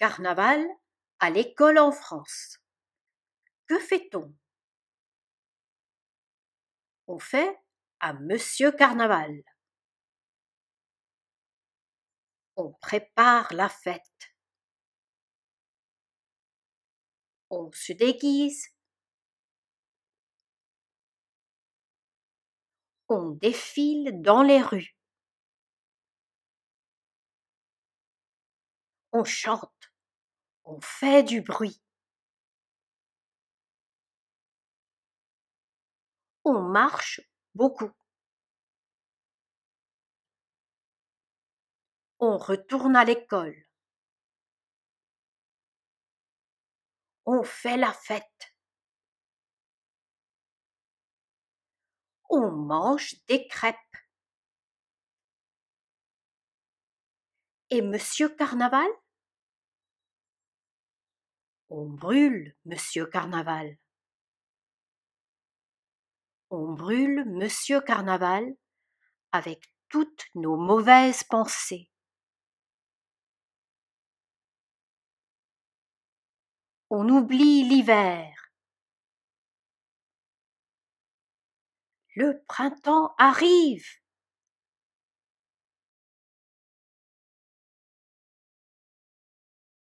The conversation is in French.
Carnaval à l'école en France. Que fait-on On fait à Monsieur Carnaval. On prépare la fête. On se déguise. On défile dans les rues. On chante on fait du bruit. On marche beaucoup. On retourne à l'école. On fait la fête. On mange des crêpes. Et Monsieur Carnaval on brûle, monsieur Carnaval. On brûle monsieur Carnaval avec toutes nos mauvaises pensées. On oublie l'hiver. Le printemps arrive.